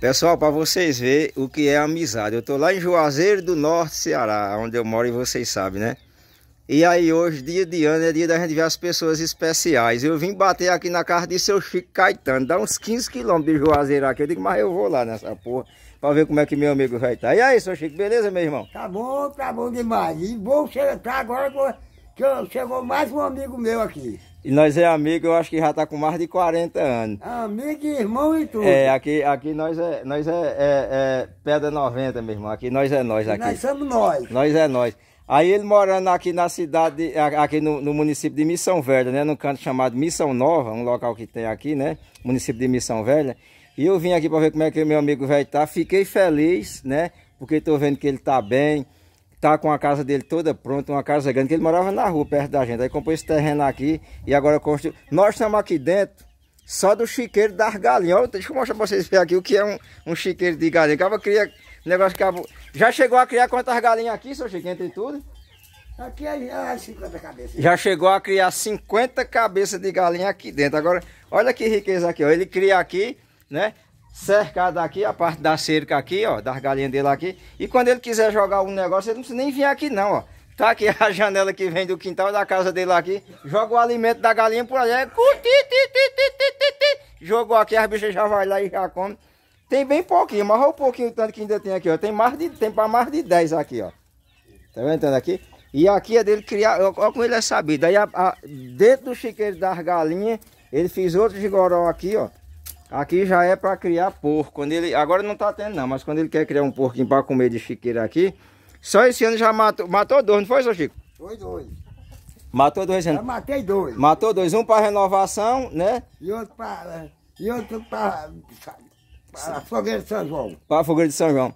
Pessoal, para vocês verem o que é amizade. Eu estou lá em Juazeiro do Norte, Ceará, onde eu moro e vocês sabem, né? E aí hoje, dia de ano, é dia da gente ver as pessoas especiais. Eu vim bater aqui na casa de seu Chico Caetano. Dá uns 15 quilômetros de Juazeiro aqui. Eu digo, mas eu vou lá nessa porra. Pra ver como é que meu amigo vai estar. Tá. E aí, seu Chico, beleza, meu irmão? Tá bom, tá bom demais. E bom chegar tá agora que chegou mais um amigo meu aqui. E nós é amigo, eu acho que já tá com mais de 40 anos. Amigo, irmão e tudo. É, aqui, aqui nós é, nós é, é, é Pedra 90, meu irmão. Aqui nós é nós aqui. Nós somos nós. Nós é nós. Aí ele morando aqui na cidade, aqui no, no município de Missão Velha, né? Num canto chamado Missão Nova, um local que tem aqui, né? Município de Missão Velha. E eu vim aqui para ver como é que meu amigo velho tá. Fiquei feliz, né? Porque tô vendo que ele tá bem tá com a casa dele toda pronta, uma casa grande, que ele morava na rua perto da gente. Aí comprou esse terreno aqui e agora construiu. Nós estamos aqui dentro só do chiqueiro das galinhas. Olha, deixa eu mostrar para vocês aqui o que é um, um chiqueiro de galinha. Acaba cria negócio que acabou. Já chegou a criar quantas galinhas aqui, seu Chiquinho, entre tudo? Aqui é 50 é cabeças. Já chegou a criar 50 cabeças de galinha aqui dentro. Agora, olha que riqueza aqui, ó. Ele cria aqui, né? cercado aqui, a parte da cerca aqui, ó, das galinhas dele aqui. E quando ele quiser jogar um negócio, ele não precisa nem vir aqui não, ó. Tá aqui a janela que vem do quintal da casa dele aqui. Joga o alimento da galinha por ali. É... Jogou aqui, as bichas já vai lá e já come. Tem bem pouquinho, mas olha o pouquinho tanto que ainda tem aqui, ó. Tem, mais de, tem pra mais de 10 aqui, ó. Tá vendo aqui? E aqui é dele criar, olha como ele é sabido. Aí a, a, dentro do chiqueiro das galinhas, ele fez outro de aqui, ó. Aqui já é para criar porco. Quando ele, agora não tá tendo não, mas quando ele quer criar um porquinho para comer de chiqueira aqui, só esse ano já matou, matou dois, não foi, seu Chico? Foi dois. Matou dois anos? Né? Eu matei dois. Matou dois, um para renovação, né? E outro para e outro para para fogueira de São João. Para fogueira de São João.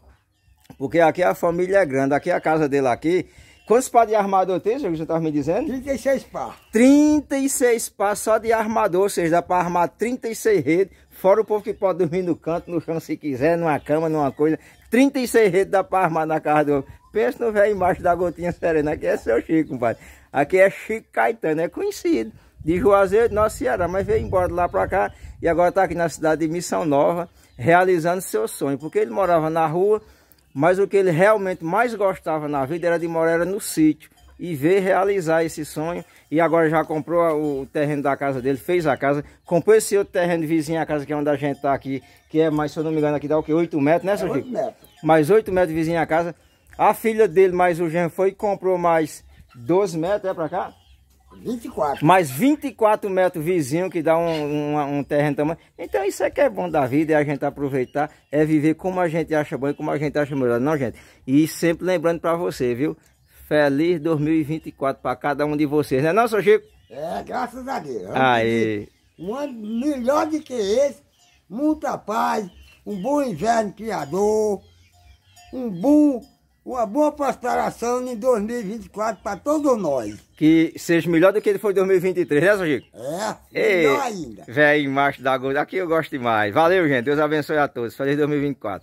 Porque aqui a família é grande, aqui a casa dele aqui Quantos pá de armador tem, que você estava me dizendo? 36 pá. 36 pá só de armador, ou seja, dá para armar 36 redes. Fora o povo que pode dormir no canto, no chão, se quiser, numa cama, numa coisa. 36 redes dá para armar na casa do Pensa no velho embaixo da gotinha serena. Aqui é seu Chico, compadre. Aqui é Chico Caetano, é conhecido. De Juazeiro, de Nossa Ceará, mas veio embora de lá para cá e agora está aqui na cidade de Missão Nova, realizando seu sonho. Porque ele morava na rua, mas o que ele realmente mais gostava na vida era de morar no sítio e ver realizar esse sonho. E agora já comprou o terreno da casa dele, fez a casa, comprou esse outro terreno vizinho à casa, que é onde a gente está aqui, que é, mais se eu não me engano, aqui dá o quê? 8 metros, né, é Sujico? 8 metros. Mais 8 metros vizinho à casa. A filha dele, mais o genro, foi e comprou mais 12 metros, é para cá? 24. Mais 24 metros vizinho, que dá um, um, um terreno tamanho. Então isso é que é bom da vida, é a gente aproveitar, é viver como a gente acha bom e como a gente acha melhor, não, gente? E sempre lembrando para você, viu? Feliz 2024 para cada um de vocês, né não, seu Chico? É, graças a Deus. Aí. Um ano melhor do que esse, muita paz, um bom inverno criador, um bom uma boa prosperação em 2024 para todos nós. Que seja melhor do que ele foi em 2023, né, seu Chico? É, melhor ainda. Véi, macho da gorda, aqui eu gosto demais. Valeu, gente. Deus abençoe a todos. Feliz 2024.